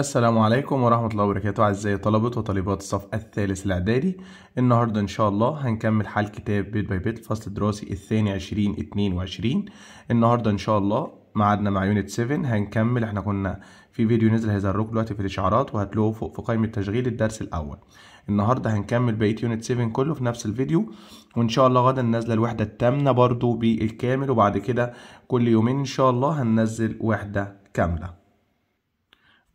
السلام عليكم ورحمة الله وبركاته أعزائي طلبة وطالبات الصف الثالث الإعدادي النهاردة إن شاء الله هنكمل حل كتاب بيت باي بيت الفصل الدراسي الثاني عشرين اتنين وعشرين النهاردة إن شاء الله معادنا مع يونت 7 هنكمل احنا كنا في فيديو نزل هيظهرلكوا دلوقتي في الإشعارات وهتلاقوه فوق في قائمة تشغيل الدرس الأول النهاردة هنكمل بقية يونت 7 كله في نفس الفيديو وإن شاء الله غدا نازلة الوحدة التامنة برضو بالكامل وبعد كده كل يومين إن شاء الله هننزل وحدة كاملة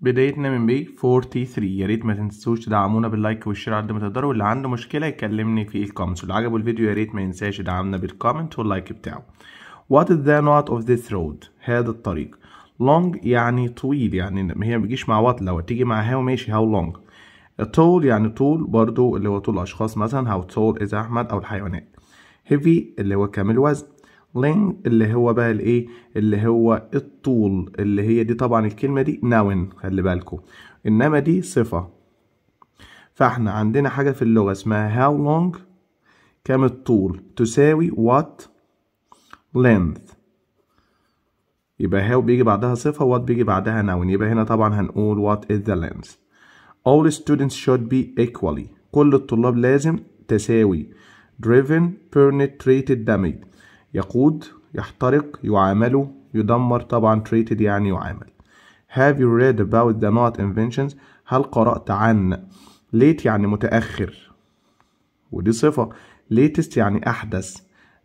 بدايتنا من بي 43 يا ريت ما تنسوش تدعمونا باللايك والشير على قد ما تقدروا واللي عنده مشكله يكلمني في الكومنتس واللي عجبه الفيديو يا ريت ما ينساش يدعمنا بالكومنت واللايك بتاعه What is the not of this road هذا الطريق long يعني طويل يعني هي ما بتجيش مع وات لو تيجي مع هاو ماشي how long tall يعني طول برضو اللي هو طول الاشخاص مثلا how tall is احمد او الحيوانات heavy اللي هو كامل وزن لينج اللي هو بقى الايه اللي هو الطول اللي هي دي طبعا الكلمة دي ناون خلي بالكم انما دي صفة فاحنا عندنا حاجة في اللغة اسمها هاو لونج كم الطول تساوي وات length يبقى هاو بيجي بعدها صفة وات بيجي بعدها ناون يبقى هنا طبعا هنقول وات از ذا length all students should be equally كل الطلاب لازم تساوي driven penetrated damage يقود يحترق يعامله يدمر طبعا treated يعني يعامل have you read about the not inventions هل قرأت عن late يعني متأخر ودي صفة latest يعني أحدث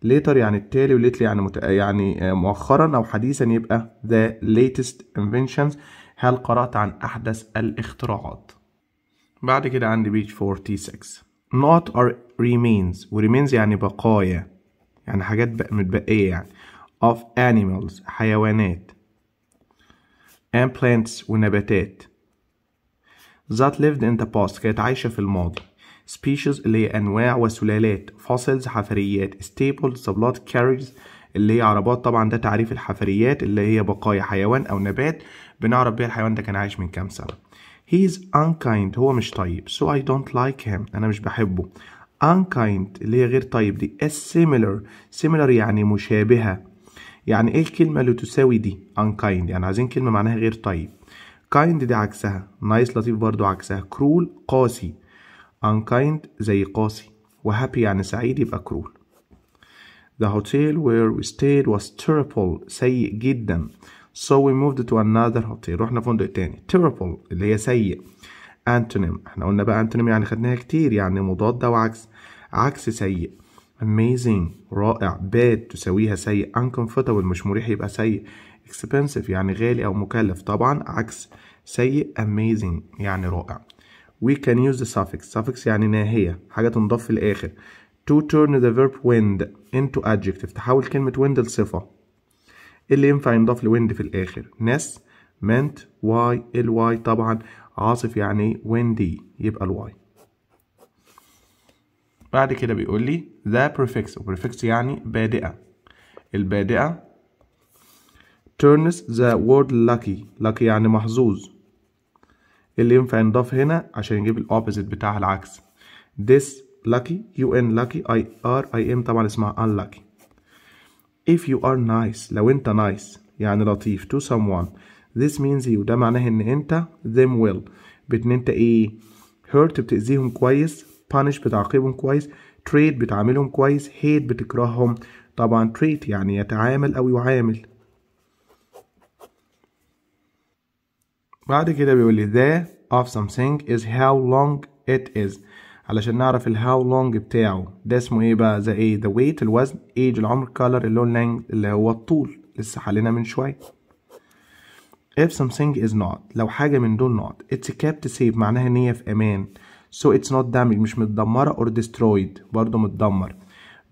later يعني التالي وليت يعني مت... يعني مؤخرا أو حديثا يبقى the latest inventions هل قرأت عن أحدث الاختراعات بعد كده عندي page 46 not are remains و remains يعني بقايا يعني حاجات متبقية يعني of animals حيوانات and plants ونباتات that lived in the past كانت عايشة في الماضي species اللي هي أنواع وسلالات fossils حفريات staples صبلات carriages اللي هي عربات طبعا ده تعريف الحفريات اللي هي بقايا حيوان أو نبات بنعرف بيها الحيوان ده كان عايش من كام سنة he is unkind هو مش طيب so I don't like him أنا مش بحبه unkind اللي هي غير طيب دي as similar similar يعني مشابهة يعني ايه الكلمة اللي تساوي دي unkind يعني عايزين كلمة معناها غير طيب kind دي عكسها nice لطيف برضو عكسها cruel قاسي unkind زي قاسي happy يعني سعيد يبقى cruel The hotel where we stayed was terrible سيء جدا So we moved to another hotel رحنا فندق تاني terrible اللي هي سيء antonym احنا قلنا بقى antonym يعني خدناها كتير يعني مضاد وعكس عكس سيء amazing رائع bad تساويها سيء uncomfortable مش مريح يبقى سيء expensive يعني غالي أو مكلف طبعا عكس سيء amazing يعني رائع we can use the suffix suffix يعني ناهية حاجة تنضاف في الآخر to turn the verb wind into adjective تحول كلمة wind لصفة إيه اللي ينفع ينضاف لwind في الآخر ness meant why الواي طبعا عاصف يعني windy يبقى الواي بعد كده بيقول لي the prefix prefix يعني بادئة البادئة turns the word lucky lucky يعني محظوظ اللي ينفع ينضاف هنا عشان يجيب الاوبوزيت بتاعها العكس this lucky you and lucky I are I am طبعا اسمها unlucky if you are nice لو انت nice يعني لطيف to someone this means you ده معناه ان انت them will بتن انت ايه hurt بتأذيهم كويس punish بتعاقبهم كويس treat بتعاملهم كويس hate بتكرههم طبعا treat يعني يتعامل او يعامل بعد كده بيقول لي the of something is how long it is علشان نعرف ال how long بتاعه ده اسمه ايه بقى ذا ايه the weight الوزن age العمر color اللون length اللي هو الطول لسه حلينا من شويه if something is not لو حاجة من دون not it's kept safe معناها ان هي في امان so it's not damaged مش متدمرة or destroyed برضه متدمر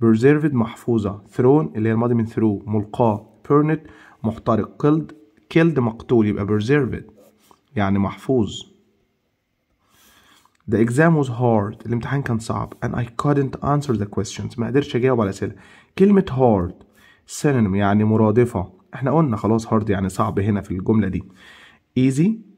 preserved محفوظة thrown اللي هي الماضي من through ملقاة burned محترق killed killed مقتول يبقى preserved يعني محفوظ The exam was hard الامتحان كان صعب and I couldn't answer the questions ما قدرتش اجاوب على الاسئله كلمه hard synonym يعني مرادفه احنا قلنا خلاص hard يعني صعب هنا في الجمله دي easy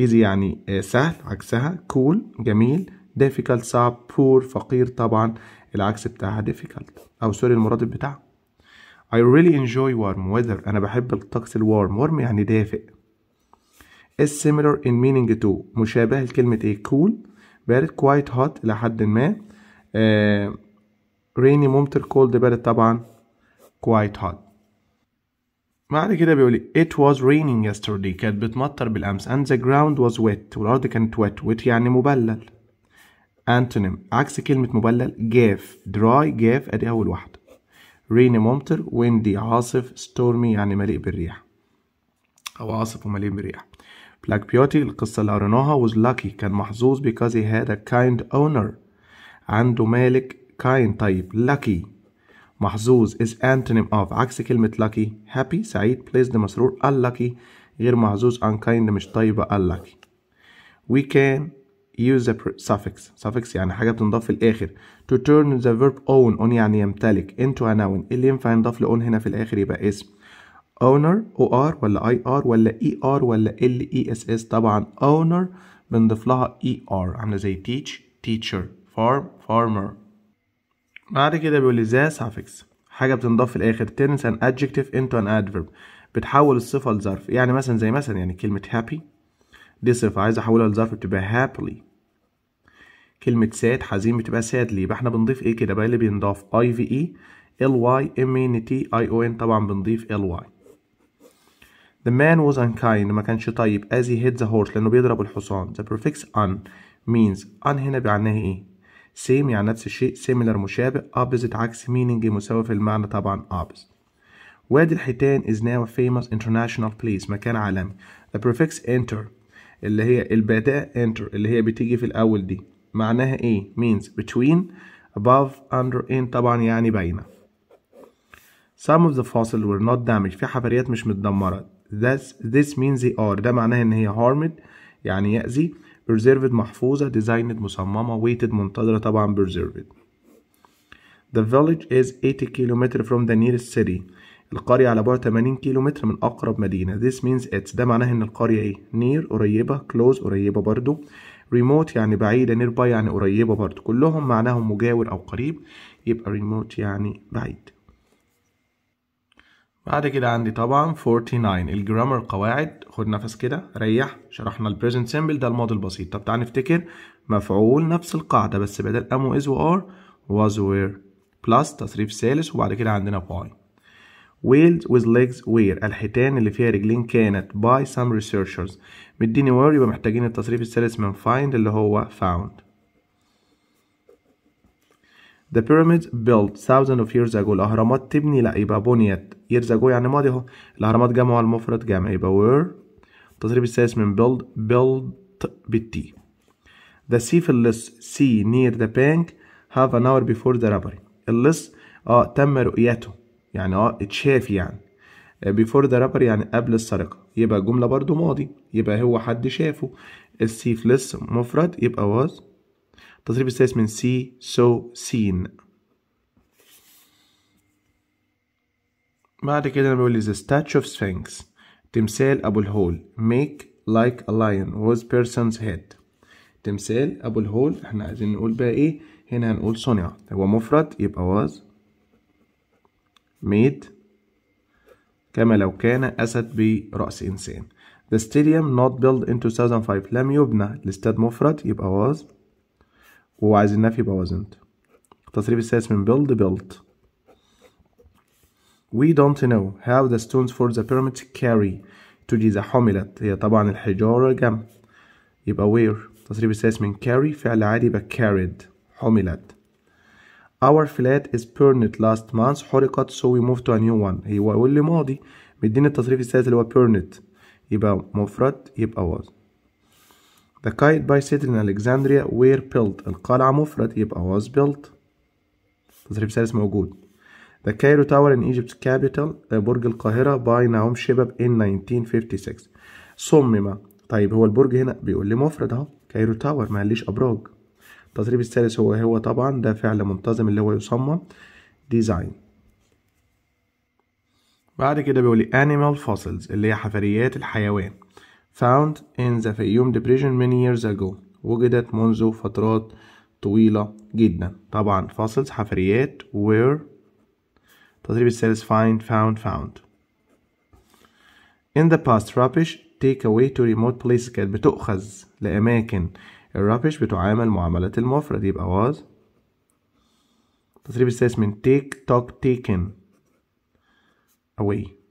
easy يعني آه، سهل عكسها cool جميل difficult صعب poor فقير طبعا العكس بتاعها difficult أو سوري المرادف بتاعها I really enjoy warm weather أنا بحب الطقس الوارم warm يعني دافئ is similar in meaning to مشابه لكلمة ايه cool بارد quite hot إلى حد ما آه, rainy ممطر cold بارد طبعا quite hot بعد كده بيقول لي it was raining yesterday كانت بتمطر بالامس and the ground was wet والارض كانت wet wet يعني مبلل antonym عكس كلمة مبلل جاف dry جاف ادي اول واحدة rainy ممطر windy عاصف stormy يعني مليء بالريح او عاصف ومليء بالريح black beauty القصة اللي قريناها was lucky كان محظوظ because he had a kind owner عنده مالك kind طيب lucky محظوظ is antonym of عكس كلمة lucky happy سعيد pleased مسرور unlucky غير محظوظ unkind مش طيبة unlucky we can use the suffix suffix يعني حاجة بتنضاف في الآخر to turn the verb own own يعني يمتلك into a noun اللي ينفع ينضاف ل own هنا في الآخر يبقى اسم owner or ولا ir ولا er ولا less طبعا owner بنضيف لها er عاملة زي teach teacher farm farmer بعد كده بيقول لي ذا suffix حاجة بتنضاف في الآخر turns ان adjective into an adverb بتحول الصفة لظرف يعني مثلا زي مثلا يعني كلمة happy دي صفة عايز أحولها لظرف بتبقى happily كلمة sad حزين بتبقى sadly يبقى احنا بنضيف ايه كده بقى اللي بينضاف اي في اي ال واي ام ان تي اي او ان طبعا بنضيف ال واي The man was unkind ما كانش طيب as he hit the horse لأنه بيضرب الحصان The prefix un means un هنا بيعنيه ايه سيم يعني نفس الشيء سيميلر مشابه opposite عكس meaning مساوي في المعنى طبعا opposite وادي الحيتان is now a famous international place مكان عالمي the prefix enter اللي هي البداء enter اللي هي بتيجي في الأول دي معناها إيه means between above under in طبعا يعني بينه some of the fossils were not damaged في حفريات مش متدمرة this, this means they are ده معناها إن هي harmed يعني يأذي preserved محفوظة designed مصممة waited منتظرة طبعا preserved The village is 80 km from the nearest city القرية على بعد 80 كيلومتر من أقرب مدينة This means it ده معناه إن القرية إيه near قريبة close قريبة برضو remote يعني بعيدة nearby يعني قريبة برضو كلهم معناهم مجاور أو قريب يبقى remote يعني بعيد بعد كده عندي طبعا 49 الجرامر قواعد خد نفس كده ريح شرحنا البريزنت سيمبل ده الماضي البسيط طب تعال نفتكر مفعول نفس القاعده بس بدل ام واز وار was were بلس تصريف ثالث وبعد كده عندنا باي wheels with legs were الحيتان اللي فيها رجلين كانت by some researchers مديني were يبقى محتاجين التصريف الثالث من find اللي هو found The pyramids built thousands of years ago الأهرامات تبني لا يبقى بنيت years ago يعني ماضي أهو الأهرامات جمع المفرد جمع يبقى were التصريف السادس من build built بالتي The syphilis sea near the bank half an hour before the robbery اللص اه تم رؤيته يعني اه اتشاف يعني before the robbery يعني قبل السرقة يبقى الجملة برضو ماضي يبقى هو حد شافه السيفلس مفرد يبقى was تصريف الثالث من سي سو سين بعد كده انا بقول لي the statue of sphinx تمثال ابو الهول make like a lion was person's head تمثال ابو الهول احنا عايزين نقول بقى ايه هنا هنقول صنع هو مفرد يبقى was made كما لو كان اسد برأس انسان The stadium not built in 2005 لم يبنى الاستاد مفرد يبقى was وعايزين نفي وزنت التصريف السادس من build built We don't know how the stones for the pyramid carry to the حملت هي طبعا الحجارة جم يبقى where التصريف السادس من carry فعل عادي يبقى carried حملت Our flat is burned last month حرقت so we moved to a new one هو واللي ماضي مديني التصريف السادس اللي هو burned يبقى مفرد يبقى was The kite by city in Alexandria were built القلعة مفرد يبقى was built تصريف ثالث موجود The Cairo Tower in Egypt's capital آه، برج القاهرة by Naum Shibab in 1956 صمم طيب هو البرج هنا بيقول لي مفرد اهو Cairo Tower ما قاليش أبراج التصريف الثالث هو هو طبعا ده فعل منتظم اللي هو يصمم Design. بعد كده بيقول لي animal fossils اللي هي حفريات الحيوان found in the Fayum depression many years ago وجدت منذ فترات طويلة جدا طبعا فاصل حفريات where تضريب الثالث find found found in the past rubbish take away to remote places كانت بتؤخذ لأماكن الرابش بتعامل معاملة المفرد يبقى was تسريب السادس من take talk taken away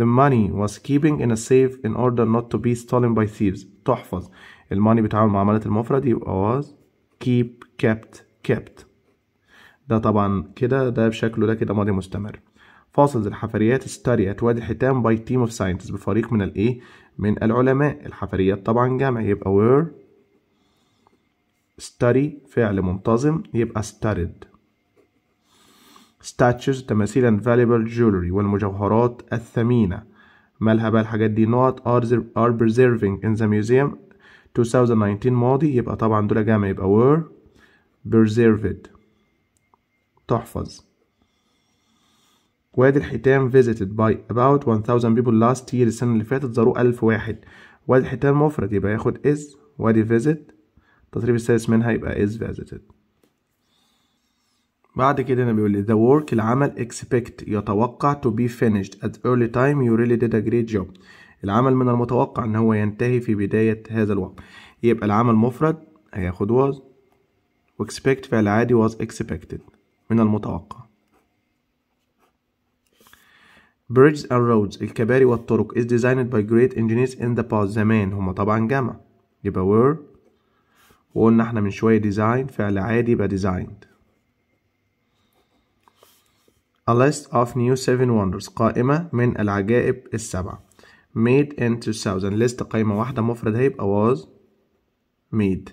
The money was keeping in a safe in order not to be stolen by thieves. تحفظ. الماني بيتعامل مع عملات المفرد يبقى was keep kept kept. ده طبعا كده ده بشكله ده كده ماضي مستمر. فاصل الحفريات study at وادي الحيتان by team of scientists بفريق من الايه؟ من العلماء. الحفريات طبعا جمع يبقى were study فعل منتظم يبقى studied. statues تماثيل valuable jewelry والمجوهرات الثمينة مالها بقى الحاجات دي not are, are preserving in the museum 2019 ماضي يبقى طبعا دول جامع يبقى were preserved تحفظ وادي الحيتان visited by about 1000 people last year السنة اللي فاتت زاروه 1000 واحد وادي الحيتان مفرد يبقى ياخد is وادي visit تطريب السادس منها يبقى is visited بعد كده هنا بيقول لي the work العمل expect يتوقع to be finished at early time you really did a great job العمل من المتوقع ان هو ينتهي في بداية هذا الوقت يبقى العمل مفرد هياخد was expect فعل عادي was expected من المتوقع bridges and roads الكباري والطرق is designed by great engineers in the past زمان هما طبعا جمع يبقى were وقلنا احنا من شوية design فعل عادي يبقى designed A list of new seven wonders قائمة من العجائب السبعة made in 2000 list قائمة واحدة مفرد هيبقى was made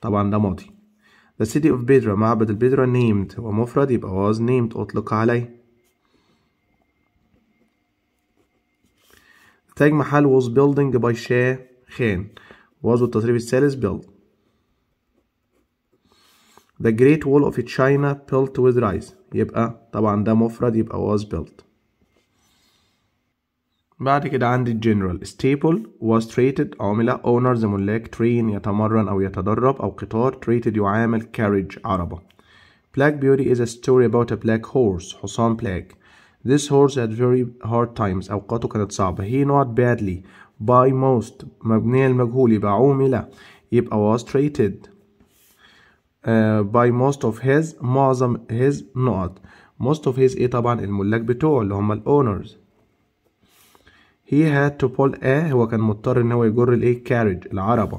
طبعا ده ماضي The city of Bedra معبد البدرة named ومفرد يبقى was named أطلق عليه تاج محل was building by Shah خان was التصريف الثالث built The Great Wall of China built with rice يبقى طبعا ده مفرد يبقى was built بعد كده عندي general staple was treated عملة owners ملاك train يتمرن أو يتدرب أو قطار treated يعامل carriage عربة Black Beauty is a story about a black horse حصان black This horse had very hard times أوقاته كانت صعبة He not badly by most مبنية المجهول يبقى عملة يبقى was treated. باي موست اوف هيز معظم هيز نقط most of his ايه طبعا الملاك بتوعه اللي هم الاونرز he had to pull a هو كان مضطر ان هو يجر الايه carriage العربة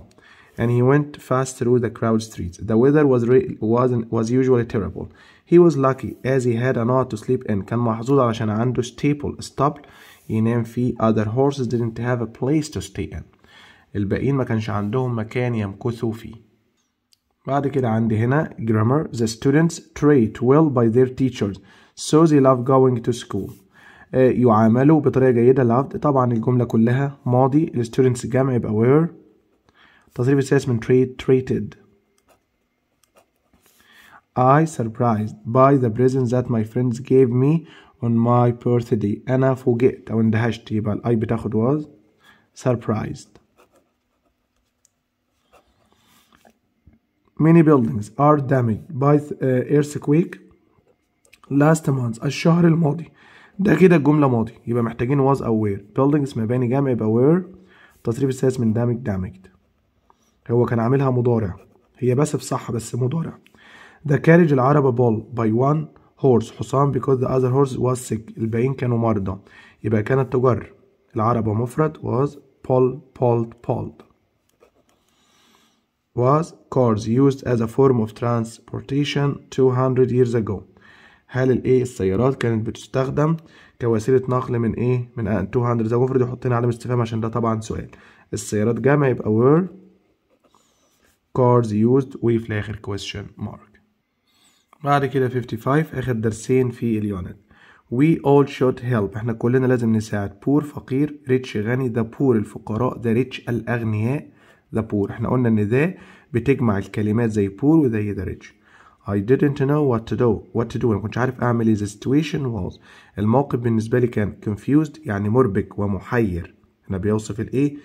and he went fast through the crowded streets the weather was was was usually terrible he was lucky as he had a hour to sleep in كان محظوظ علشان عنده stable stable ينام فيه other horses didn't have a place to stay in الباقيين ما كانش عندهم مكان يمكثوا فيه بعد كده عندي هنا grammar the students treat well by their teachers so they love going to school uh, يعاملوا بطريقة جيدة loved طبعا الجملة كلها ماضي الستودنتس جمع يبقى were تصريف السياس من treat treated I surprised by the present that my friends gave me on my birthday أنا فوجئت أو اندهشت يبقى I بتاخد was surprised many buildings are damaged by earthquake last month الشهر الماضي ده كده الجملة ماضي يبقى محتاجين was أو were buildings مباني جامع يبقى were التصريف السادس من damaged damaged هو كان عاملها مضارع هي بس في صح بس مضارع the carriage العربة ball by one horse حصان because the other horse was sick الباقيين كانوا مرضى يبقى كانت تجر العربة مفرد was pulled pulled pulled Was cars used as a form of transportation 200 years ago هل الايه السيارات كانت بتستخدم كوسيله نقل من ايه من 200 زي المفروض يحط لنا علامه استفهام عشان ده طبعا سؤال السيارات جمع يبقى were cars used وفي الاخر question mark بعد كده 55 اخر درسين في اليونت we all should help احنا كلنا لازم نساعد poor فقير rich غني the poor الفقراء the rich الاغنياء the poor احنا قلنا ان ذا بتجمع الكلمات زي poor وزي ذا rich I didn't know what to do what to do انا كنتش عارف اعمل ايه the situation was الموقف بالنسبة لي كان confused يعني مربك ومحير هنا بيوصف الايه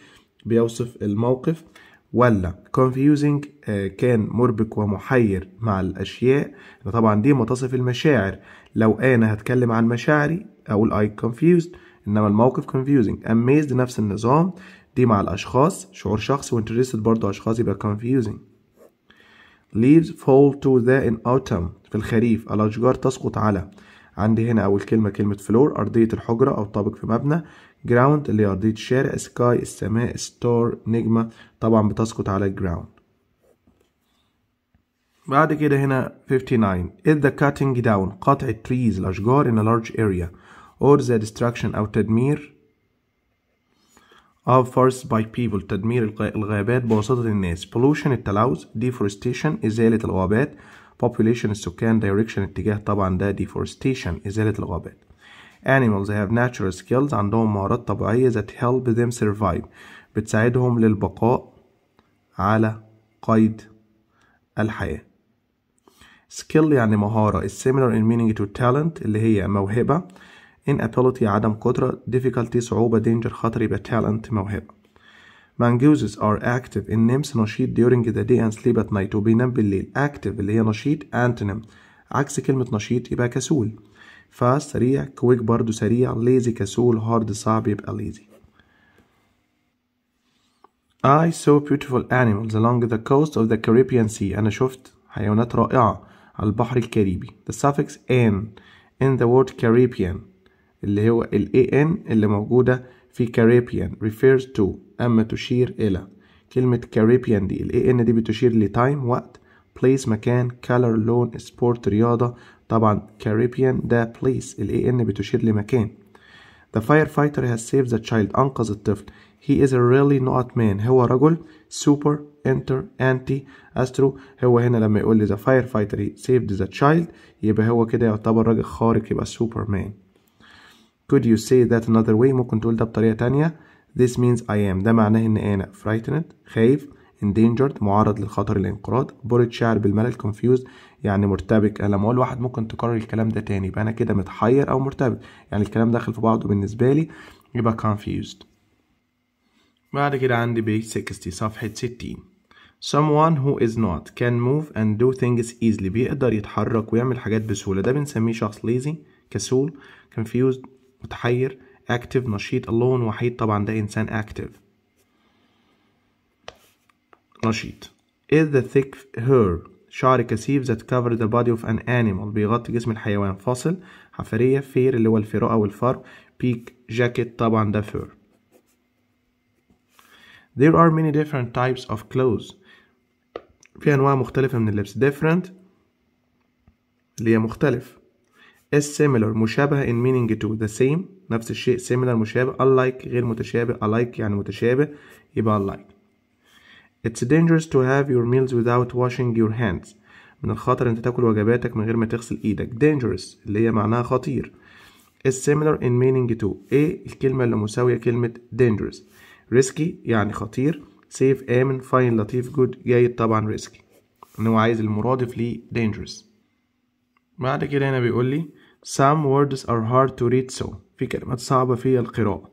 بيوصف الموقف ولا confusing آه، كان مربك ومحير مع الأشياء طبعا دي متصف المشاعر لو أنا هتكلم عن مشاعري أقول I confused إنما الموقف confusing amazed نفس النظام دي مع الأشخاص شعور شخصي وانترستد برضو أشخاص يبقى confusing leaves fall to the in autumn في الخريف الأشجار تسقط على عندي هنا أول كلمة كلمة floor أرضية الحجرة أو طابق في مبنى ground اللي هي أرضية الشارع sky السماء star نجمة طبعا بتسقط على ground بعد كده هنا 59 is the cutting down قطع trees الأشجار in a large area or the destruction أو تدمير of forests by people تدمير الغابات بواسطة الناس pollution التلوث deforestation إزالة الغابات population السكان direction اتجاه طبعا ده deforestation إزالة الغابات animals they have natural skills عندهم مهارات طبيعية that help them survive بتساعدهم للبقاء على قيد الحياة skill يعني مهارة is similar in meaning to talent اللي هي موهبة inability عدم قدرة difficulty صعوبة danger خطر يبقى talent موهبة mongooses are active in names نشيط during the day and sleep at night وبينام بالليل active اللي هي نشيط antonym عكس كلمة نشيط يبقى كسول fast سريع quick برضو سريع lazy كسول hard صعب يبقى lazy I saw beautiful animals along the coast of the Caribbean Sea أنا شفت حيوانات رائعة على البحر الكاريبي the suffix an in the word Caribbean اللي هو ال AN اللي موجودة في Caribbean refers to أما تشير إلى كلمة Caribbean دي ال AN دي بتشير لتايم وقت place مكان color لون sport رياضة طبعا Caribbean ده place ال AN بتشير لمكان The firefighter has saved the child أنقذ الطفل He is a really not man هو رجل super enter anti astro هو هنا لما يقول لي the firefighter saved the child يبقى هو كده يعتبر راجل خارق يبقى superman could you say that another way ممكن تقول ده بطريقة تانية this means I am ده معناه إن أنا frightened خايف endangered معرض للخطر الانقراض بورد شاعر بالملل confused يعني مرتبك لما اقول واحد ممكن تكرر الكلام ده تاني يبقى انا كده متحير او مرتبك يعني الكلام داخل في بعضه بالنسبه لي يبقى confused بعد كده عندي بي 60 صفحه 60 someone who is not can move and do things easily بيقدر يتحرك ويعمل حاجات بسهوله ده بنسميه شخص lazy كسول confused متحير active نشيط alone وحيد طبعا ده انسان active نشيط is the thick hair شعر كثيف that cover the body of an animal بيغطي جسم الحيوان فاصل حفرية فير اللي هو الفراء أو الفار peak jacket طبعا ده fur There are many different types of clothes في أنواع مختلفة من اللبس different اللي هي مختلف is similar مشابهة in meaning to the same نفس الشيء similar مشابه unlike غير متشابه alike يعني متشابه يبقى unlike It's dangerous to have your meals without washing your hands من الخطر انت تاكل وجباتك من غير ما تغسل ايدك dangerous اللي هي معناها خطير is similar in meaning to ايه الكلمة اللي مساوية كلمة dangerous risky يعني خطير safe آمن fine لطيف good جيد طبعا risky ان هو عايز المرادف ليه dangerous بعد كده هنا بيقول لي Some words are hard to read so في كلمات صعبة في القراءة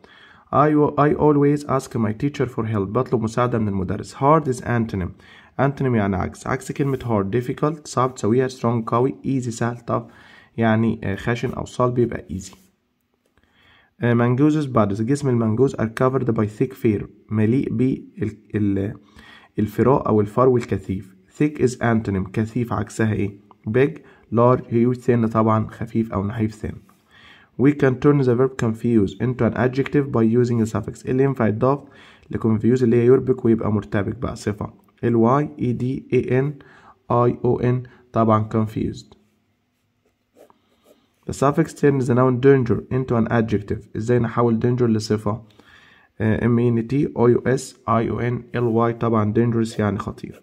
I, I always ask my teacher for help بطلب مساعدة من المدرس hard is antonym antonym يعني عكس عكس كلمة hard difficult صعب تسويها strong قوي easy سهل طب يعني خشن أو صلب يبقى easy Mangoes bodies جسم المنجوز are covered by thick fur مليء بالفراء أو الفرو الكثيف thick is antonym كثيف عكسها ايه big large huge thin طبعا خفيف أو نحيف thin we can turn the verb confuse into an adjective by using a suffix اللي ينفع يتضاف لconfuse اللي هي يربك ويبقى مرتبك بقى صفة ال y e d a n i o n طبعا confused The suffix turns the noun danger into an adjective ازاي نحول danger لصفة m e n t o u s i o n l y طبعا dangerous يعني خطير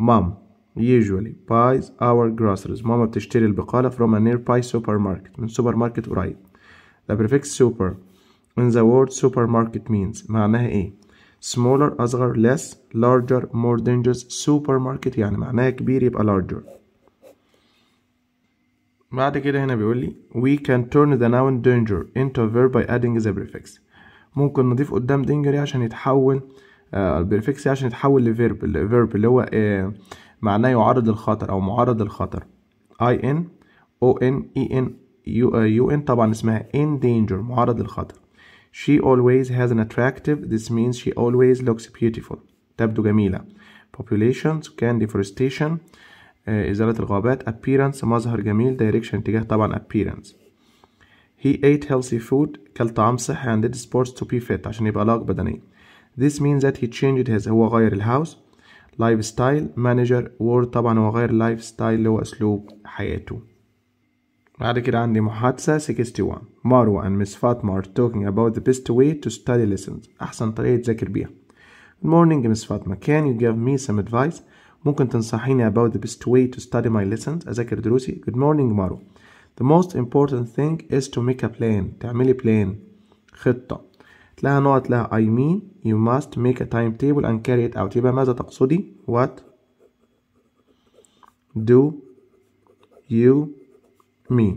mom usually buys our groceries ماما بتشتري البقالة from a nearby supermarket من سوبر ماركت قريب the prefix super in the word supermarket means معناها ايه smaller أصغر less larger more dangerous supermarket يعني معناها كبير يبقى larger بعد كده هنا بيقول لي we can turn the noun danger into a verb by adding the prefix ممكن نضيف قدام danger عشان يتحول آه البريفكس عشان يتحول لفيرب الفيرب اللي هو آه معناه يعرض للخطر أو معرض للخطر اي ان او ان اي ان يو ان طبعا اسمها in danger معرض للخطر she always has an attractive this means she always looks beautiful تبدو جميلة population سكان deforestation إزالة الغابات appearance مظهر جميل direction اتجاه طبعا appearance he ate healthy food كل طعام صحي and did sports to be fit عشان يبقى لاق بدني. this means that he changed his هو غير الهاوس لايف ستايل مانجر وورد طبعا هو غير لايف ستايل اللي هو اسلوب حياته بعد كده عندي محادثة 61 مارو and Miss فاطمة are talking about the best way to study lessons أحسن طريقة تذاكر بيها Good morning Miss فاطمة can you give me some advice ممكن تنصحيني about the best way to study my lessons أذاكر دروسي Good morning مروة The most important thing is to make a plan تعملي plan خطة لها نقط لها I mean you must make a timetable and carry it out يبقى ماذا تقصدي what do you mean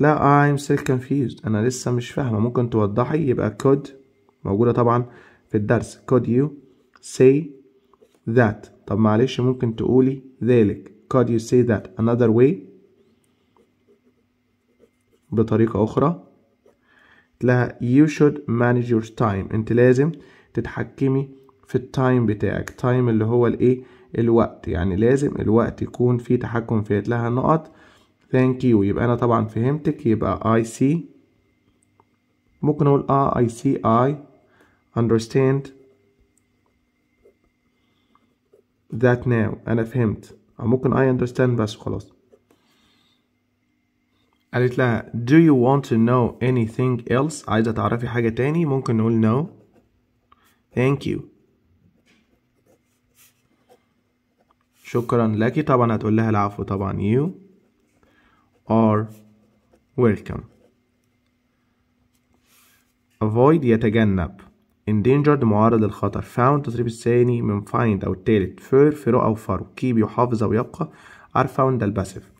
لا I'm still confused أنا لسه مش فاهمة ممكن توضحي يبقى could موجودة طبعا في الدرس could you say that طب معلش ممكن تقولي ذلك could you say that another way بطريقة أخرى تلاقي you should manage your time انت لازم تتحكمي في التايم بتاعك تايم اللي هو الايه الوقت يعني لازم الوقت يكون فيه تحكم فيه لها نقط thank you يبقى انا طبعا فهمتك يبقى I see ممكن اقول اه I see I understand that now انا فهمت او ممكن I understand بس خلاص قالت لها do you want to know anything else عايزة تعرفي حاجة تاني ممكن نقول no thank you شكرا لك طبعا هتقول لها العفو طبعا you are welcome avoid يتجنب endangered معرض للخطر found تصريب الثاني من find أو التالت fur فرو أو فرو keep يحافظ أو يبقى are found الباسف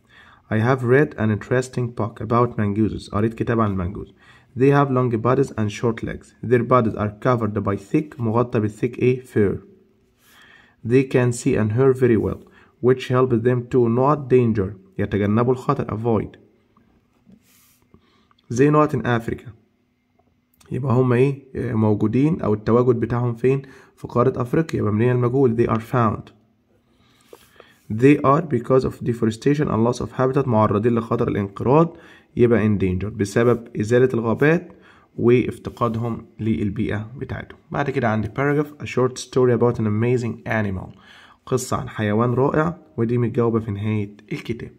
I have read an interesting book about mongooses or كتاب عن المنجوز. They have long bodies and short legs. Their bodies are covered by thick مغطى thick a fur. They can see and hear very well, which helps them to not danger. يتجنبوا الخطر avoid. They not in Africa. يبقى هم ايه موجودين او التواجد بتاعهم فين؟ في افريقيا يبقى منين المجهول they are found. they are because of deforestation and loss of habitat معرضين لخطر الانقراض يبقى in danger بسبب إزالة الغابات وافتقادهم للبيئة بتاعتهم بعد كده عندي paragraph a short story about an amazing animal قصة عن حيوان رائع ودي متجاوبة في نهاية الكتاب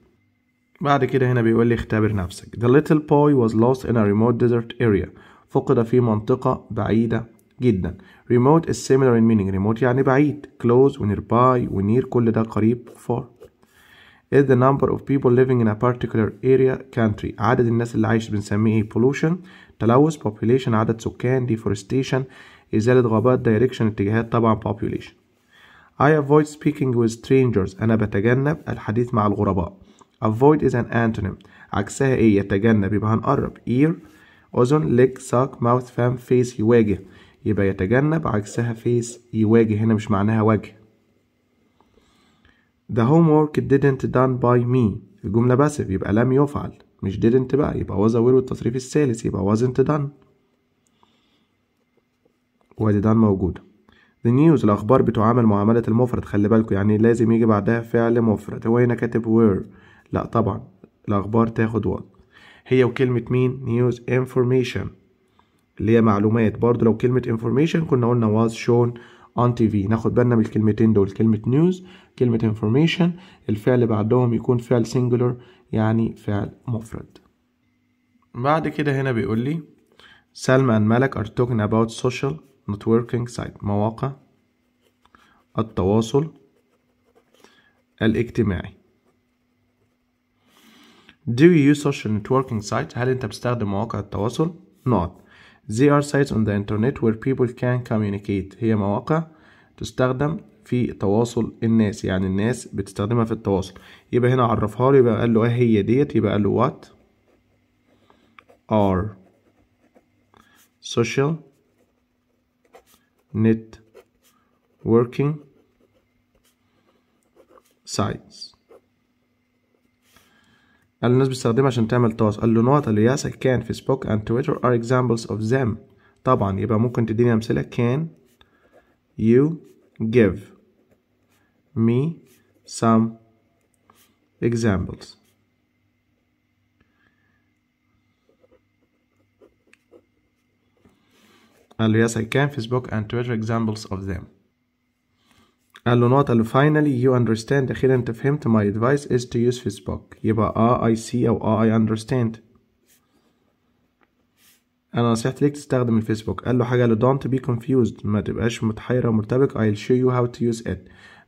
بعد كده هنا بيقول لي اختبر نفسك The little boy was lost in a remote desert area فقد في منطقة بعيدة جدا remote is similar in meaning remote يعني بعيد close و nearby و near كل ده قريب far is the number of people living in a particular area country عدد الناس اللي عايش بنسميه ايه pollution تلوث population عدد سكان deforestation إزالة غابات direction اتجاهات طبعا population I avoid speaking with strangers أنا بتجنب الحديث مع الغرباء avoid is an antonym عكسها ايه يتجنب يبقى هنقرب ear أذن leg ساق mouth فم face يواجه يبقى يتجنب عكسها فيس يواجه هنا مش معناها وجه The homework didn't done by me الجملة باسف يبقى لم يفعل مش didn't بقى يبقى was aware والتصريف الثالث يبقى wasn't done وادي done موجودة The news الأخبار بتعامل معاملة المفرد خلي بالكوا يعني لازم يجي بعدها فعل مفرد هو هنا كاتب where لأ طبعا الأخبار تاخد وقت هي وكلمة مين news information اللي هي معلومات برضو لو كلمة information كنا قلنا was shown on TV ناخد بالنا من الكلمتين دول كلمة news كلمة information الفعل بعدهم يكون فعل singular يعني فعل مفرد بعد كده هنا بيقول لي سلمى and Malik are talking about social networking site مواقع التواصل الاجتماعي Do you use social networking sites؟ هل أنت بتستخدم مواقع التواصل؟ Not They are sites on the internet where people can communicate هي مواقع تستخدم في تواصل الناس يعني الناس بتستخدمها في التواصل يبقى هنا عرفها له يبقى قال له ايه هي ديت يبقى قال له what are social networking sites قال الناس بتستخدمها عشان تعمل تاسك قال له نقط قال له يس كان في سبوك اند تويتر ار examples اوف them طبعا يبقى ممكن تديني امثله كان you give me some examples قال له yes I can Facebook and Twitter examples of them قال له نقطة قال له finally you understand أخيرا أنت فهمت my advice is to use Facebook يبقى اه I see أو اه I understand أنا نصيحتي ليك تستخدم الفيسبوك قال له حاجة قال له don't be confused ما تبقاش متحيرة ومرتبك I'll show you how to use it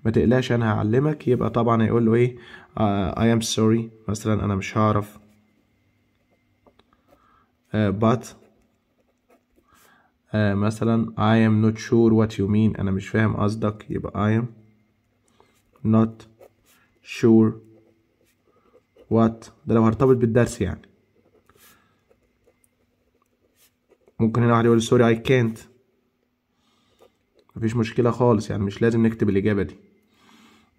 ما تقلقش أنا هعلمك يبقى طبعا هيقول له إيه uh, I am sorry مثلا أنا مش هعرف uh, but آه مثلا I am not sure what you mean أنا مش فاهم قصدك يبقى I am not sure what ده لو هرتبط بالدرس يعني ممكن هنا واحد يقول sorry I can't مفيش مشكلة خالص يعني مش لازم نكتب الإجابة دي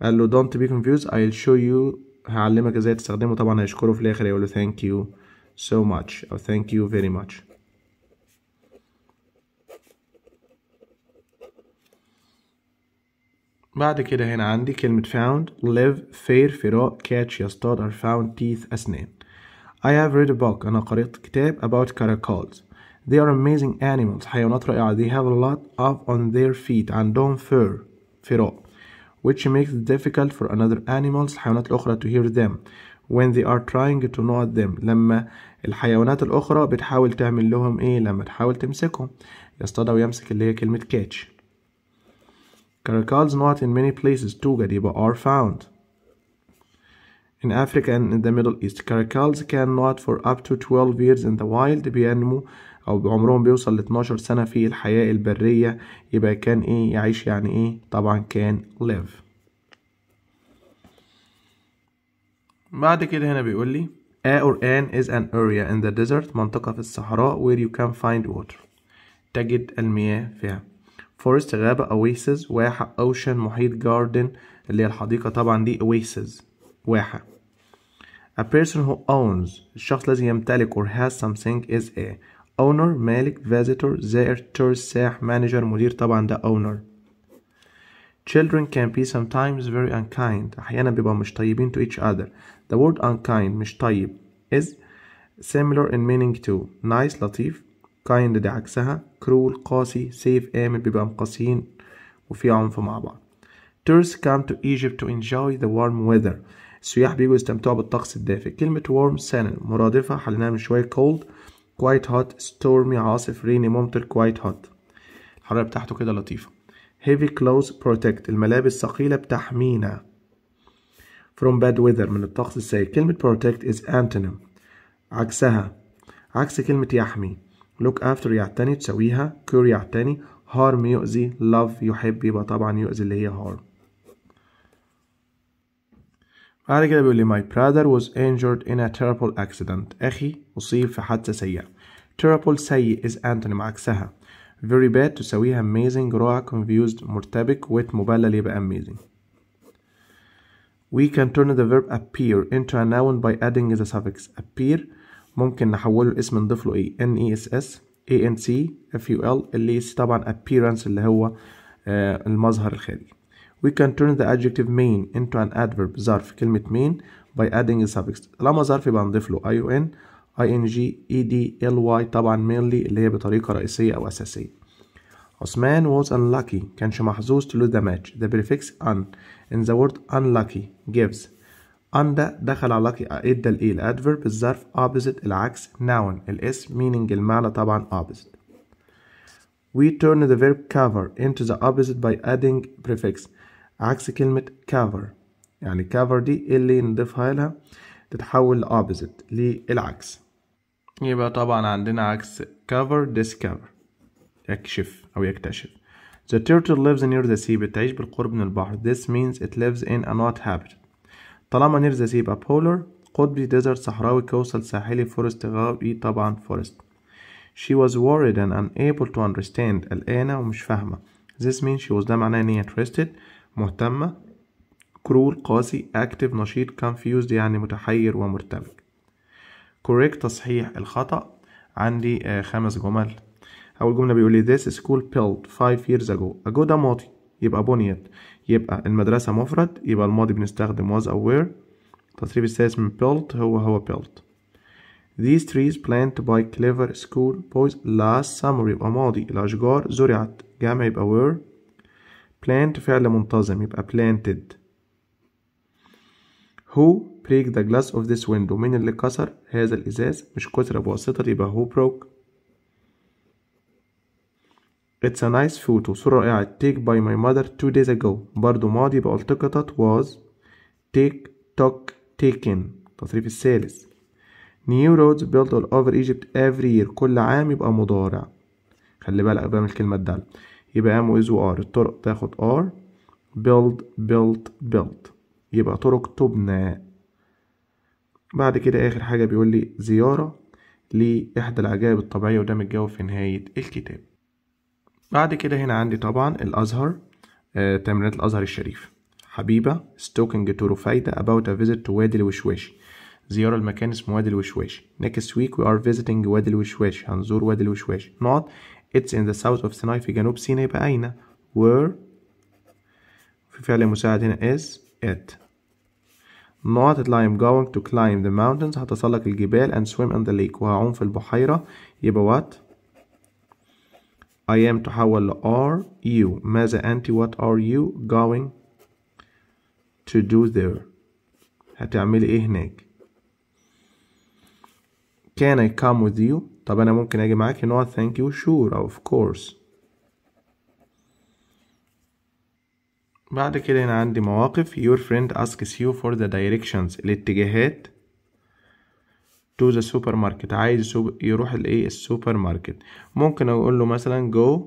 قال له don't be confused I'll show you هعلمك ازاي تستخدمه طبعا هيشكره في الآخر هيقول له thank you so much أو thank you very much بعد كده هنا عندي كلمة found live fair فراء catch يصطاد are found teeth أسنان I have read a book أنا قرأت كتاب about caracals They are amazing animals حيوانات رائعة They have a lot of on their feet عندهم fur فراء which makes it difficult for another animals الحيوانات الأخرى to hear them when they are trying to not them لما الحيوانات الأخرى بتحاول تعمل لهم إيه لما تحاول تمسكهم يصطاد ويمسك اللي هي كلمة catch Caracals not in many places too Gariba are found. In Africa and in the Middle East Caracals cannot for up to 12 years in the wild بينمو أو بعمرهم بيوصل ل 12 سنة في الحياة البرية يبقى كان إيه يعيش يعني إيه طبعا كان live بعد كده هنا بيقول لي A or an is an area in the desert منطقة في الصحراء where you can find water تجد المياه فيها فورست غابة اويسز واحة اوشن محيط جاردن اللي هي الحديقة طبعا دي اويسز واحة A person who owns الشخص الذي يمتلك or has something is a owner مالك visitor زائر tourist سائح manager مدير طبعا ده owner Children can be sometimes very unkind أحيانا بيبقوا مش طيبين to each other The word unkind مش طيب is similar in meaning to nice لطيف كايند دي عكسها كرول قاسي سيف آمن بيبقى مقاسيين وفي عنف مع بعض تورست come to Egypt to enjoy the warm weather السياح بيجوا يستمتعوا بالطقس الدافئ كلمة warm سنة مرادفة حليناها من شوية cold quite hot stormy عاصف rainy ممطر quite hot الحرارة بتاعته كده لطيفة heavy clothes protect الملابس ثقيلة بتحمينا from bad weather من الطقس السيء كلمة protect is antonym عكسها عكس كلمة يحمي look after يعتني تسويها. تساويها cure يا التاني harm يؤذي love يحب يبقى طبعا يؤذي اللي هي harm بعد كده بيقول لي my brother was injured in a terrible accident أخي أصيب في حادثة سيئة terrible سيء is antonym عكسها very bad تساويها amazing رائع confused مرتبك with مبلل يبقى amazing we can turn the verb appear into a noun by adding the suffix appear ممكن نحوله الاسم نضيف له ايه ان اي اس اس اي ان سي اف يو ال اللي طبعا appearance اللي هو آه المظهر الخارجي وي كان turn the adjective main into ان adverb ظرف كلمه main by adding a suffix لما ظرف يبقى نضيف له اي او ان اي ان جي اي دي ال واي طبعا mainly اللي هي بطريقه رئيسيه او اساسيه عثمان was unlucky كانش محظوظ to lose the match the prefix un in the word unlucky gives أندا دخل على ادى الإيه الأدفيرب الظرف opposite العكس noun الاسم meaning المعنى طبعا opposite We turn the verb cover into the opposite by adding prefix عكس كلمة cover يعني cover دي اللي نضيفها لها تتحول ل opposite للعكس يبقى طبعا عندنا عكس cover discover يكشف أو يكتشف The turtle lives near the sea بتعيش بالقرب من البحر This means it lives in a not habitat طالما نرزس يبقى بولر قطبي ديزرت صحراوي كوصل ساحلي فورست غابي طبعا فورست She was worried and unable to understand قلقانة ومش فاهمة This means she was ده معناه ان هي interested مهتمة cruel قاسي active نشيط confused يعني متحير ومرتبك correct تصحيح الخطأ عندي آه، خمس جمل أول جملة بيقول لي this school built five years ago ago ده ماضي يبقى بنيت يبقى المدرسة مفرد يبقى الماضي بنستخدم was أو were التصريف السادس من built هو هو built These trees planted by clever school boys last summer يبقى ماضي الأشجار زرعت جامع يبقى were plant فعل منتظم يبقى planted Who break the glass of this window مين اللي كسر هذا الإزاز مش كسر بواسطة يبقى who broke It's a nice photo صورة رائعة take by my mother two days ago برضو ماضي بألتقطت التقطت was take took taken تصريف الثالث new roads built all over Egypt every year كل عام يبقى مضارع خلي بالك بقى من الكلمة الدالة يبقى ام و R. الطرق تاخد R. build built built يبقى طرق تبنى بعد كده آخر حاجة بيقول لي زيارة لإحدى العجائب الطبيعية وده متجاوب في نهاية الكتاب بعد كده هنا عندي طبعا الازهر آه تمرينات الازهر الشريف حبيبه ستوكنج تو رفايده about a visit to وادي الوشواشي زيارة لمكان اسمه وادي الوشواشي next week we are visiting وادي الوشواشي هنزور وادي الوشواشي نقط it's in the south of Sinai في جنوب سيناء يبقى أين where في فعل مساعد هنا is it not that I am going to climb the mountains هتسلق الجبال and swim in the lake وهعوم في البحيرة يبقى what I am تحول are you ماذا أنت what are you going to do there هتعملي إيه هناك can I come with you طب أنا ممكن أجي no thank you sure of course بعد كده هنا عندي مواقف your friend asks you for the directions الاتجاهات to the supermarket عايز يروح الايه السوبر ماركت ممكن اقول له مثلا go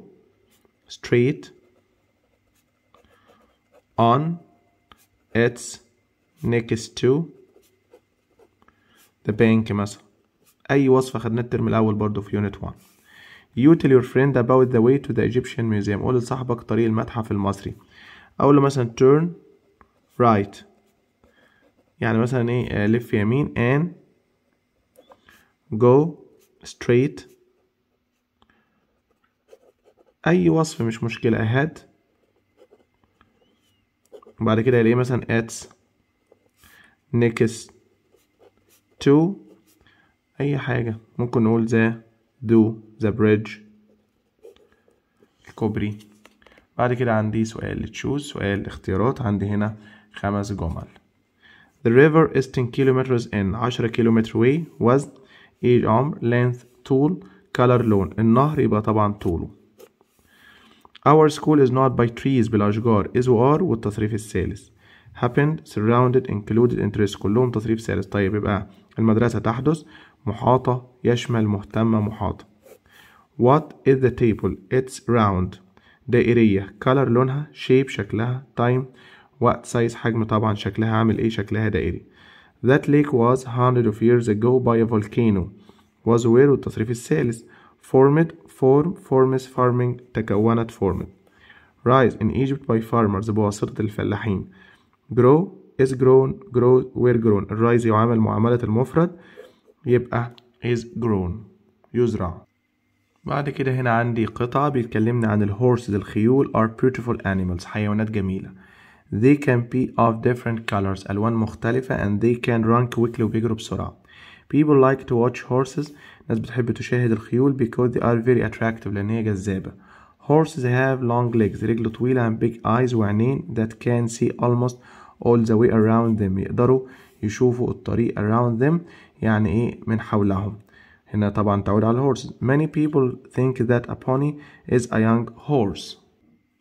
straight on it's next to the bank مثلا اي وصفه خدناها الترم الاول برضو في يونت 1 you tell your friend about the way to the Egyptian museum قول لصاحبك طريق المتحف المصري اقول له مثلا turn right يعني مثلا ايه آه، لف يمين and go straight اي وصف مش مشكلة ahead وبعد كده هيلاقيه مثلا اتس next to اي حاجة ممكن نقول ذا دو ذا بريدج الكوبري بعد كده عندي سؤال تشوز سؤال اختيارات عندي هنا خمس جمل The river is 10 kilometers in 10 كيلومتر way was age عمر length طول color لون النهر يبقى طبعا طوله our school is not by trees بالأشجار is or والتصريف الثالث happened surrounded included interest كلهم تصريف ثالث طيب يبقى المدرسة تحدث محاطة يشمل مهتمة محاطة What is the table? It's round دائرية color لونها shape شكلها time وقت size حجم طبعا شكلها عامل ايه شكلها دائري That lake was hundreds of years ago by a volcano was where والتصريف الثالث formed form forms farming تكونت formed rise in Egypt by farmers بواسطة الفلاحين grow is grown grow where grown Rise يعامل معاملة المفرد يبقى is grown يزرع بعد كده هنا عندي قطعة بيتكلمنا عن الهورسز الخيول are beautiful animals حيوانات جميلة they can be of different colors ألوان مختلفة and they can run quickly وبيجروا بسرعة people like to watch horses الناس بتحب تشاهد الخيول because they are very attractive لأن هي جذابة horses have long legs رجل طويلة and big eyes وعينين that can see almost all the way around them يقدروا يشوفوا الطريق around them يعني ايه من حولهم هنا طبعا تعود على many people think that a pony is a young horse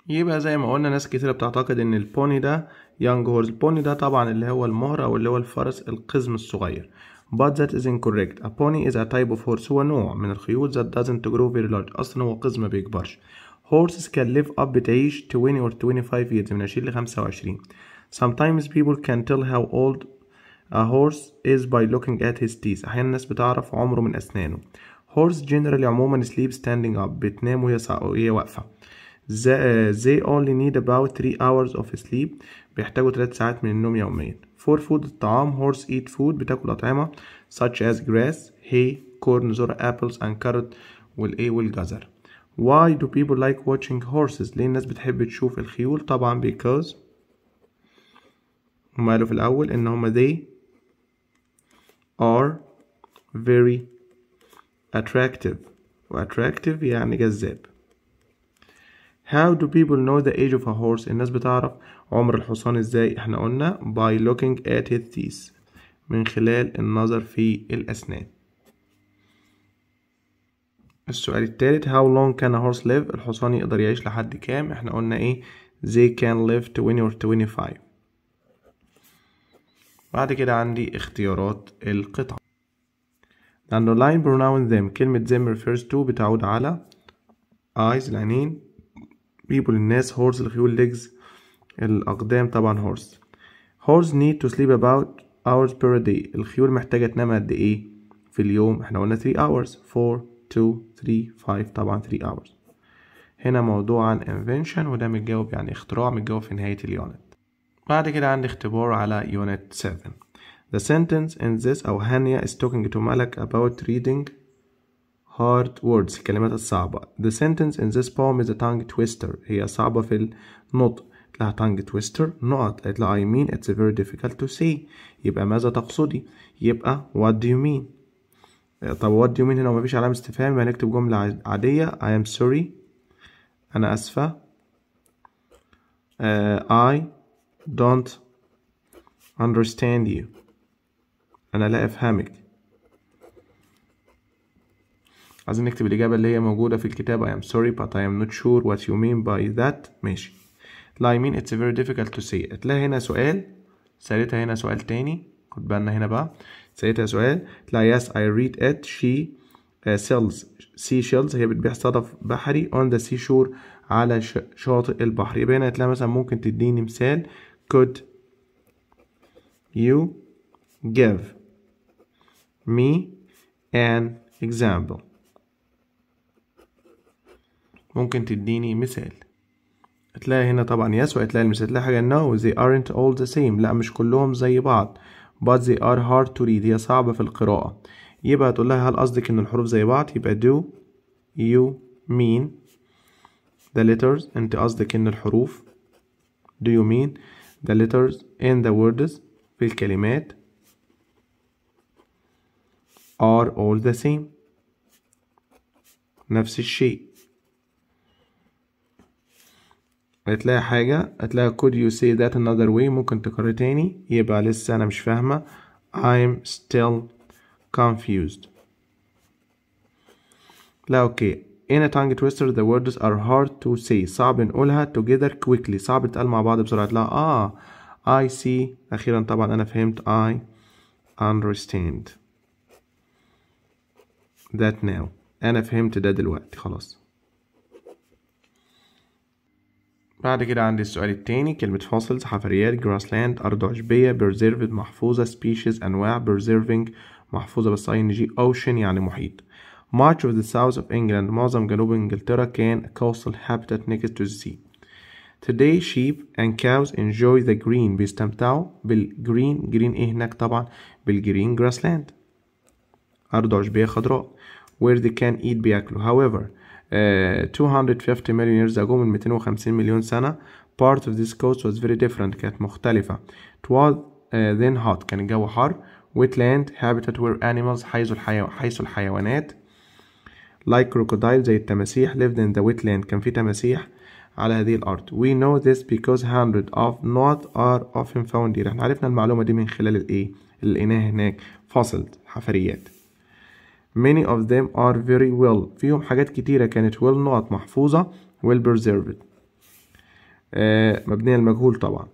يبقى زي ما قلنا ناس كتيرة بتعتقد ان البوني ده يانج هورس البوني ده طبعا اللي هو المهر او اللي هو الفرس القزم الصغير but that is incorrect a pony is a type of horse هو نوع من الخيول that doesn't grow very large اصلا هو قزم ما بيكبرش horses can live up بتعيش 20 or 25 years من 20 ل 25 sometimes people can tell how old a horse is by looking at his teeth احيانا الناس بتعرف عمره من اسنانه horse generally عموما sleep standing up بتنام وهي واقفه Uh, they only need about 3 hours of sleep بيحتاجوا 3 ساعات من النوم يوميا for food الطعام horse eat food بتاكل أطعمة such as grass hay corn ذرة apples and carrot والإيه والجزر why do people like watching horses ليه الناس بتحب تشوف الخيول طبعا because هما قالوا في الأول إن هما they are very attractive و يعني جذاب How do people know the age of a horse الناس بتعرف عمر الحصان ازاي احنا قلنا by looking at his teeth من خلال النظر في الأسنان السؤال الثالث how long can a horse live الحصان يقدر يعيش لحد كام احنا قلنا ايه they can live 20 or 25 بعد كده عندي اختيارات القطع line pronoun them كلمة them refers to بتعود على eyes العينين people الناس horse الخيول ليجز الأقدام طبعا horse horse need to sleep about hours per day الخيول محتاجة تنام قد إيه في اليوم احنا قلنا 3 hours 4 2 3 5 طبعا 3 hours هنا موضوع عن invention وده متجاوب يعني اختراع متجاوب في نهاية اليونت بعد كده عندي اختبار على يونت 7 The sentence in this أو هانيا is talking to Malak about reading hard words كلمات الصعبة the sentence in this poem is a tongue twister هي صعبة في النطق لها tongue twister نقط قالت له I mean it's very difficult to say يبقى ماذا تقصدي يبقى what do you mean طب what do you mean هنا مفيش علامة استفهام يبقى هنكتب جملة عادية I am sorry أنا أسفة uh, I don't understand you أنا لا أفهمك عايزين نكتب الإجابة اللي هي موجودة في الكتاب I am sorry but I am not sure what you mean by that ماشي لا I mean it's very difficult to say هتلاقي هنا سؤال سألتها هنا سؤال تاني خد بالنا هنا بقى سألتها سؤال لا yes I read it she uh, sells sea shells هي بتبيع صدف بحري on the seashore على شاطئ البحر يبقى هنا هتلاقي مثلا ممكن تديني مثال could you give me an example ممكن تديني مثال هتلاقي هنا طبعا يس وهتلاقي المثال تلاقي حاجة no they aren't all the same لا مش كلهم زي بعض but they are hard to read هي صعبة في القراءة يبقى تقول لها هل قصدك ان الحروف زي بعض يبقى do you mean the letters انت قصدك ان الحروف do you mean the letters and the words في الكلمات are all the same نفس الشيء هتلاقي حاجة هتلاقي could you say that another way ممكن تكرر تاني يبقى لسه أنا مش فاهمة I'm still confused لا أوكي In a tongue twister the words are hard to say صعب نقولها together quickly صعب تتقال مع بعض بسرعة لا آه I see أخيرا طبعا أنا فهمت I understand that now أنا فهمت ده دلوقتي خلاص بعد كده عندي السؤال التاني كلمة فاصلز حفريات لاند أرض عشبية preserved محفوظة species أنواع preserving محفوظة بس أي جي ocean يعني محيط much of the south of England معظم جنوب إنجلترا كان a coastal habitat next to the sea Today sheep and cows enjoy the green بيستمتعوا بالجرين جرين ايه هناك طبعا بالجرين grassland أرض عشبية خضراء where they can eat بياكلوا however 250 million years ago من 250 مليون سنة part of this coast was very different كانت مختلفة it was then hot كان الجو حر wetland habitat where animals حيث, الحيو... حيث الحيوانات like crocodile زي التماسيح lived in the wetland كان في تماسيح على هذه الأرض we know this because hundreds of not are often found here احنا عرفنا المعلومة دي من خلال الايه الإناء هناك فصل حفريات many of them are very well فيهم حاجات كتيرة كانت well not محفوظة well preserved آه مبنية المجهول طبعا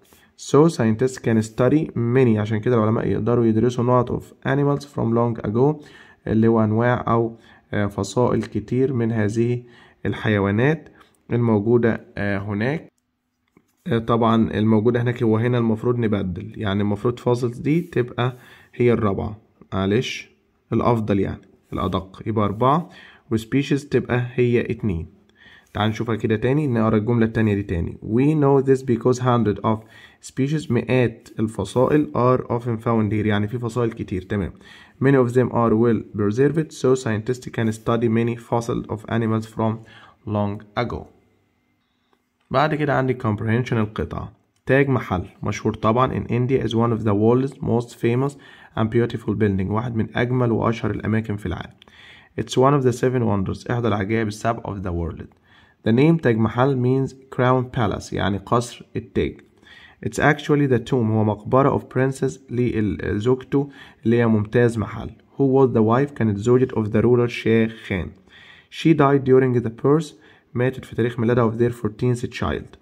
So scientists can study many عشان كده العلماء يقدروا يدرسوا not of animals from long ago اللي هو أنواع أو آه، فصائل كتير من هذه الحيوانات الموجودة آه، هناك آه، طبعا الموجودة هناك هو هنا المفروض نبدل يعني المفروض فاصل دي تبقى هي الرابعة معلش الأفضل يعني الأدق يبقى أربعة وسبيشيز تبقى هي اتنين تعال نشوفها كده تاني نقرا الجملة التانية دي تاني We know this because hundred of species مئات الفصائل are often found here يعني في فصائل كتير تمام Many of them are well preserved so scientists can study many fossils of animals from long ago بعد كده عندي comprehension القطعة تاج محل مشهور طبعا in India is one of the world's most famous and beautiful building واحد من أجمل وأشهر الأماكن في العالم It's one of the seven wonders إحدى العجائب السبع of the world The name Taj Mahal means crown palace يعني قصر التاج It's actually the tomb هو مقبرة of princess لزوجته اللي هي ممتاز محل Who was the wife كانت زوجة of the ruler شاه خان She died during the birth ماتت في تاريخ ميلادها of their 14th child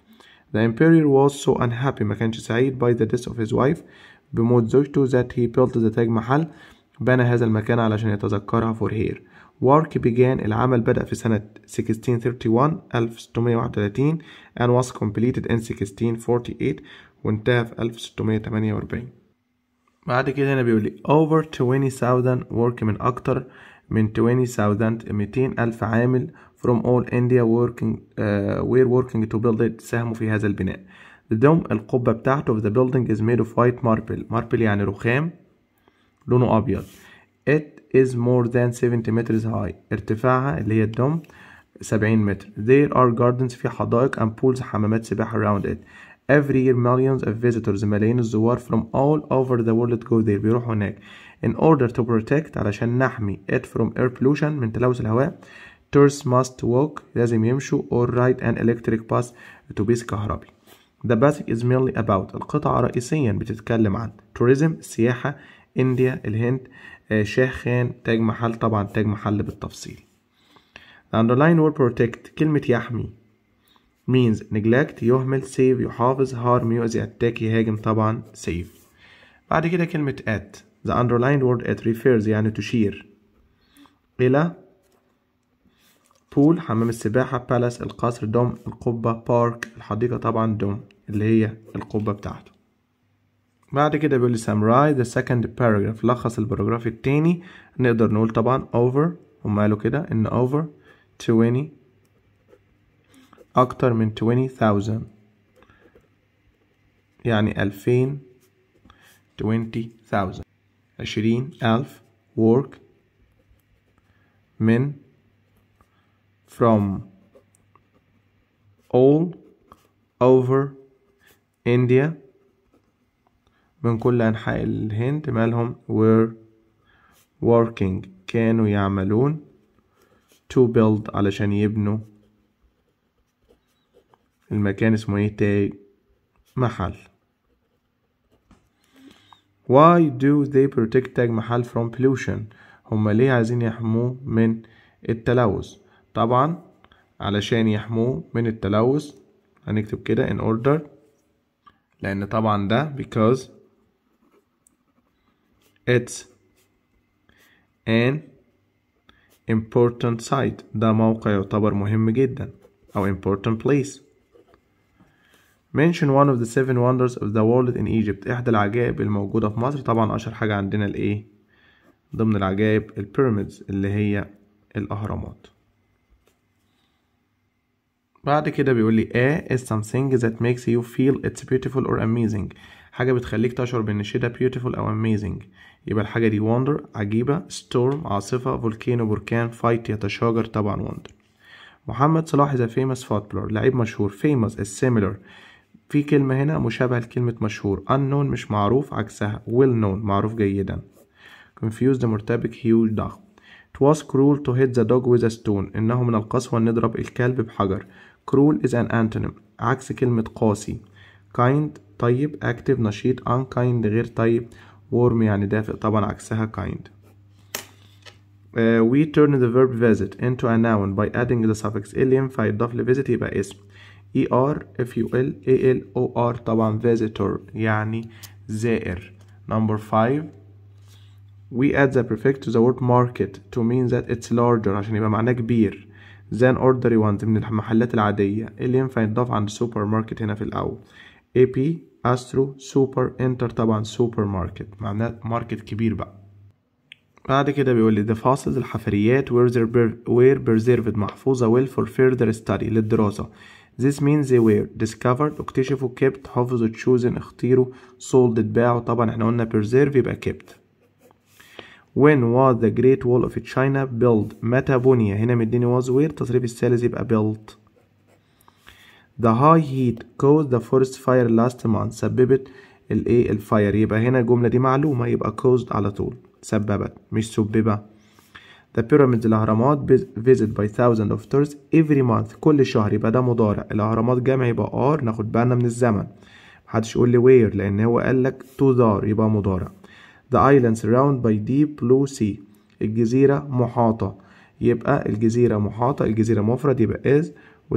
The emperor was so unhappy ما كانش سعيد by the death of his wife بموت زوجته that he built the تاج محل بنى هذا المكان علشان يتذكرها for her work began العمل بدأ في سنة 1631 1631 and was completed in 1648 وانتهى في 1648 بعد كده هنا بيقول لي over 20,000 work من أكتر من 20,000 200 ألف عامل from all India working uh, were working to build it ساهموا في هذا البناء الدوم القبة بتاعته of the building is made of white marble marble يعني رخام لونه أبيض it is more than 70 meters high ارتفاعها اللي هي الدوم 70 متر there are gardens في حدائق and pools حمامات سباحة around it every year millions of visitors ملايين الزوار from all over the world go there بيروحوا هناك in order to protect علشان نحمي it from air pollution من تلوث الهواء tourists must walk لازم يمشوا or ride an electric bus اتوبيس كهربي The basic is merely about القطعة رئيسيا بتتكلم عن tourism السياحة إنديا الهند آه، شاخان تاج محل طبعا تاج محل بالتفصيل The underline word protect كلمة يحمي means neglect يهمل save يحافظ harm يؤذي attack يهاجم طبعا save بعد كده كلمة at the underlined word at refers يعني تشير إلى بول حمام السباحة بالاس القصر دوم القبة بارك الحديقة طبعا دوم اللي هي القبة بتاعته بعد كده بيقول لي سامراي ذا سكند باراجراف لخص الباراجراف التاني نقدر نقول طبعا اوفر هم قالوا كده ان اوفر 20 أكتر من 20,000 يعني 2000 20,000 20,000 work من from all over India من كل أنحاء الهند مالهم were working كانوا يعملون to build علشان يبنوا المكان اسمه ايه تاي محل why do they protect تاج محل from pollution هما ليه عايزين يحموه من التلوث طبعا علشان يحموه من التلوث هنكتب كده in order لأن طبعا ده because it's an important site ده موقع يعتبر مهم جدا أو important place mention one of the seven wonders of the world in Egypt إحدى العجائب الموجودة في مصر طبعا أشهر حاجة عندنا الإيه ضمن العجائب البيراميدز اللي هي الأهرامات بعد كده بيقول لي A is something that makes you feel it's beautiful or amazing حاجة بتخليك تشعر بإن الشيء ده beautiful أو amazing يبقى الحاجة دي wonder عجيبة storm عاصفة volcano بركان fight يتشاجر طبعا wonder محمد صلاح is a famous footballer لعيب مشهور famous is similar في كلمة هنا مشابهة لكلمة مشهور unknown مش معروف عكسها well known معروف جيدا confused مرتبك huge ضخم It was cruel to hit the dog with a stone إنه من القسوة أن نضرب الكلب بحجر cruel is an antonym عكس كلمة قاسي kind طيب active نشيط unkind غير طيب warm يعني دافئ طبعا عكسها kind Uh, we turn the verb visit into a noun by adding the suffix ال ينفع يضاف لvisit يبقى اسم er ful al or طبعا visitor يعني زائر number 5 we add the prefix to the word market to mean that it's larger عشان يبقى معناه كبير than ordinary ones من المحلات العادية اللي ينفع يتضاف عند السوبر ماركت هنا في الأول AP أسترو سوبر انتر طبعا سوبر ماركت معناه ماركت كبير بقى بعد كده بيقول لي the fossils الحفريات were, were preserved محفوظة well for further study للدراسة This means they were discovered اكتشفوا kept حفظوا chosen اختيروا sold اتباعوا طبعا احنا قلنا preserve يبقى kept when was the great wall of China built متى بني هنا مديني was where تصريف الثالث يبقى built the high heat caused the forest fire last month سببت الايه الفاير يبقى هنا الجملة دي معلومة يبقى caused على طول سببت مش سببة the pyramids الأهرامات visit by thousands of tourists every month كل شهر يبقى ده مضارع الأهرامات جمع يبقى are ناخد بالنا من الزمن محدش يقول لي where لأن هو قال لك to there يبقى مضارع The island surrounded by deep blue sea الجزيرة محاطة يبقى الجزيرة محاطة الجزيرة مفرد يبقى is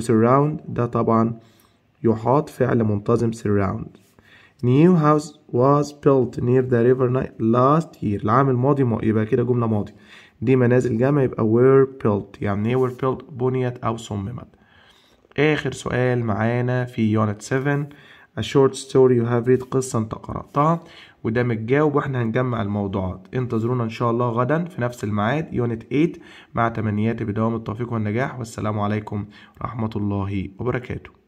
surround ده طبعا يحاط فعل منتظم surround New house was built near the river night last year العام الماضي ما يبقى كده جملة ماضي دي منازل جامع يبقى were built يعني إيه were built بنيت أو صممت آخر سؤال معانا في unit 7 A short story you have read قصة أنت قرأتها وده متجاوب واحنا هنجمع الموضوعات انتظرونا ان شاء الله غدا في نفس الميعاد يونت 8 مع تمنياتي بدوام التوفيق والنجاح والسلام عليكم ورحمة الله وبركاته